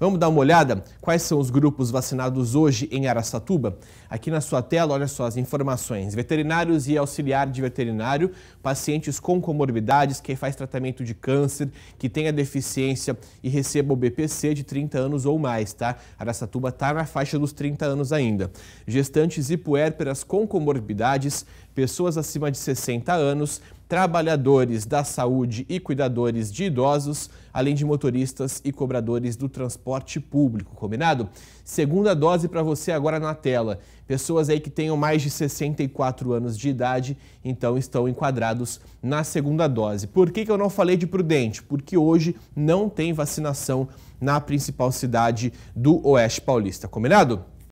Vamos dar uma olhada quais são os grupos vacinados hoje em Aracatuba? Aqui na sua tela, olha só as informações: veterinários e auxiliar de veterinário, pacientes com comorbidades, quem faz tratamento de câncer, que tenha deficiência e receba o BPC de 30 anos ou mais, tá? Aracatuba está na faixa dos 30 anos ainda. Gestantes e puérperas com comorbidades, pessoas acima de 60 anos, trabalhadores da saúde e cuidadores de idosos, além de motoristas e cobradores do transporte público, combinado? Segunda dose para você agora na tela. Pessoas aí que tenham mais de 64 anos de idade, então estão enquadrados na segunda dose. Por que, que eu não falei de Prudente? Porque hoje não tem vacinação na principal cidade do Oeste Paulista, combinado?